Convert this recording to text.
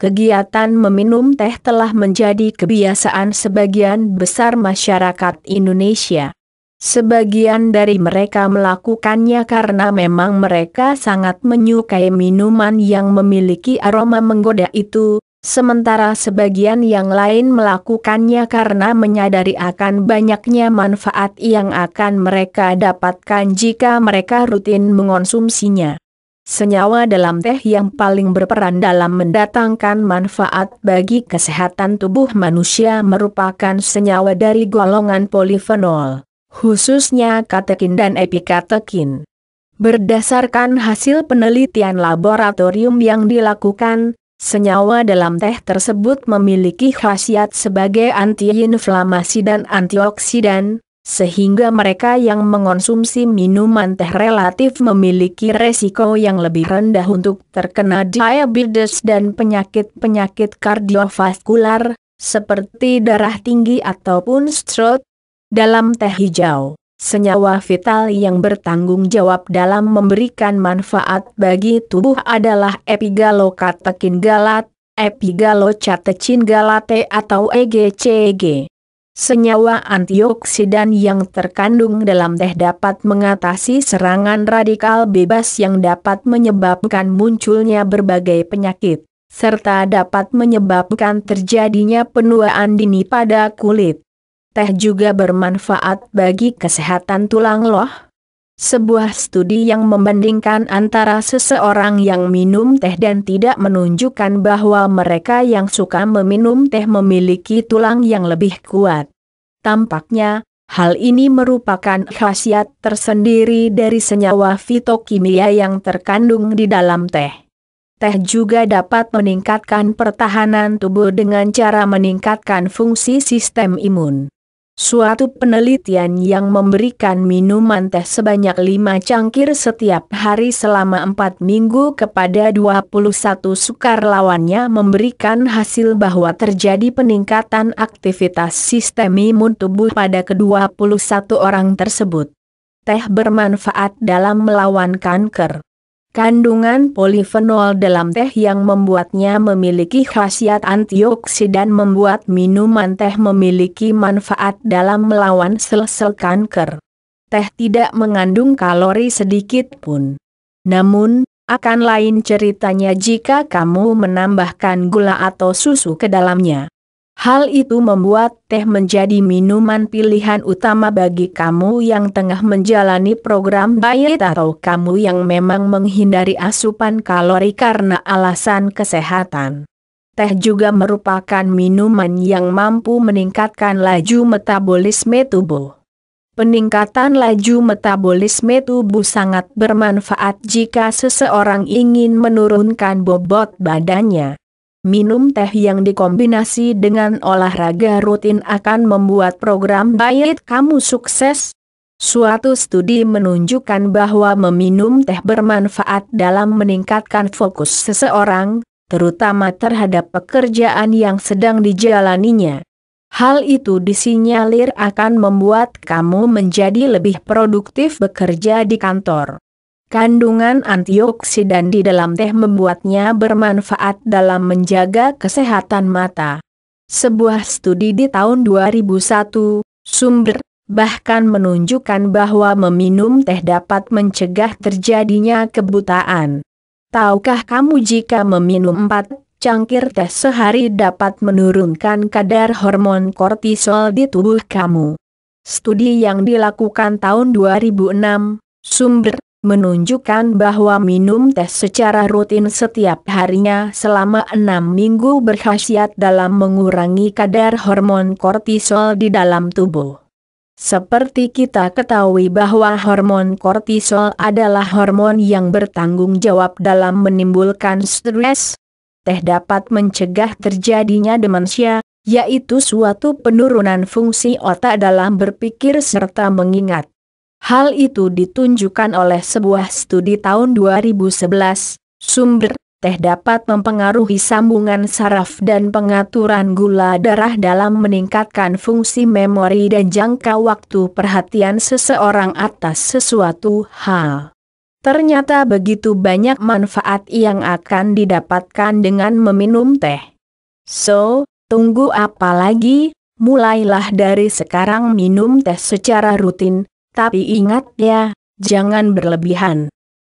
Kegiatan meminum teh telah menjadi kebiasaan sebagian besar masyarakat Indonesia. Sebagian dari mereka melakukannya karena memang mereka sangat menyukai minuman yang memiliki aroma menggoda itu, sementara sebagian yang lain melakukannya karena menyadari akan banyaknya manfaat yang akan mereka dapatkan jika mereka rutin mengonsumsinya. Senyawa dalam teh yang paling berperan dalam mendatangkan manfaat bagi kesehatan tubuh manusia merupakan senyawa dari golongan polifenol, khususnya katekin dan epikatekin. Berdasarkan hasil penelitian laboratorium yang dilakukan, senyawa dalam teh tersebut memiliki khasiat sebagai antiinflamasi dan antioksidan, sehingga mereka yang mengonsumsi minuman teh relatif memiliki resiko yang lebih rendah untuk terkena diabetes dan penyakit-penyakit kardiovaskular, seperti darah tinggi ataupun stroke. Dalam teh hijau, senyawa vital yang bertanggung jawab dalam memberikan manfaat bagi tubuh adalah epigalokatekin galat, epigallocatechin galate atau EGCG. Senyawa antioksidan yang terkandung dalam teh dapat mengatasi serangan radikal bebas yang dapat menyebabkan munculnya berbagai penyakit, serta dapat menyebabkan terjadinya penuaan dini pada kulit. Teh juga bermanfaat bagi kesehatan tulang loh sebuah studi yang membandingkan antara seseorang yang minum teh dan tidak menunjukkan bahwa mereka yang suka meminum teh memiliki tulang yang lebih kuat. Tampaknya, hal ini merupakan khasiat tersendiri dari senyawa fitokimia yang terkandung di dalam teh. Teh juga dapat meningkatkan pertahanan tubuh dengan cara meningkatkan fungsi sistem imun. Suatu penelitian yang memberikan minuman teh sebanyak 5 cangkir setiap hari selama 4 minggu kepada 21 sukarlawannya memberikan hasil bahwa terjadi peningkatan aktivitas sistem imun tubuh pada ke-21 orang tersebut. Teh bermanfaat dalam melawan kanker. Kandungan polifenol dalam teh yang membuatnya memiliki khasiat antioksidan membuat minuman teh memiliki manfaat dalam melawan sel-sel kanker. Teh tidak mengandung kalori sedikit pun. Namun, akan lain ceritanya jika kamu menambahkan gula atau susu ke dalamnya. Hal itu membuat teh menjadi minuman pilihan utama bagi kamu yang tengah menjalani program diet atau kamu yang memang menghindari asupan kalori karena alasan kesehatan. Teh juga merupakan minuman yang mampu meningkatkan laju metabolisme tubuh. Peningkatan laju metabolisme tubuh sangat bermanfaat jika seseorang ingin menurunkan bobot badannya. Minum teh yang dikombinasi dengan olahraga rutin akan membuat program diet kamu sukses. Suatu studi menunjukkan bahwa meminum teh bermanfaat dalam meningkatkan fokus seseorang, terutama terhadap pekerjaan yang sedang dijalaninya. Hal itu disinyalir akan membuat kamu menjadi lebih produktif bekerja di kantor. Kandungan antioksidan di dalam teh membuatnya bermanfaat dalam menjaga kesehatan mata. Sebuah studi di tahun 2001, sumber, bahkan menunjukkan bahwa meminum teh dapat mencegah terjadinya kebutaan. Tahukah kamu jika meminum 4 cangkir teh sehari dapat menurunkan kadar hormon kortisol di tubuh kamu? Studi yang dilakukan tahun 2006, sumber, menunjukkan bahwa minum teh secara rutin setiap harinya selama enam minggu berkhasiat dalam mengurangi kadar hormon kortisol di dalam tubuh. Seperti kita ketahui bahwa hormon kortisol adalah hormon yang bertanggung jawab dalam menimbulkan stres, teh dapat mencegah terjadinya demensia, yaitu suatu penurunan fungsi otak dalam berpikir serta mengingat. Hal itu ditunjukkan oleh sebuah studi tahun 2011, sumber, teh dapat mempengaruhi sambungan saraf dan pengaturan gula darah dalam meningkatkan fungsi memori dan jangka waktu perhatian seseorang atas sesuatu hal. Ternyata begitu banyak manfaat yang akan didapatkan dengan meminum teh. So, tunggu apa lagi? Mulailah dari sekarang minum teh secara rutin, tapi ingat ya, jangan berlebihan.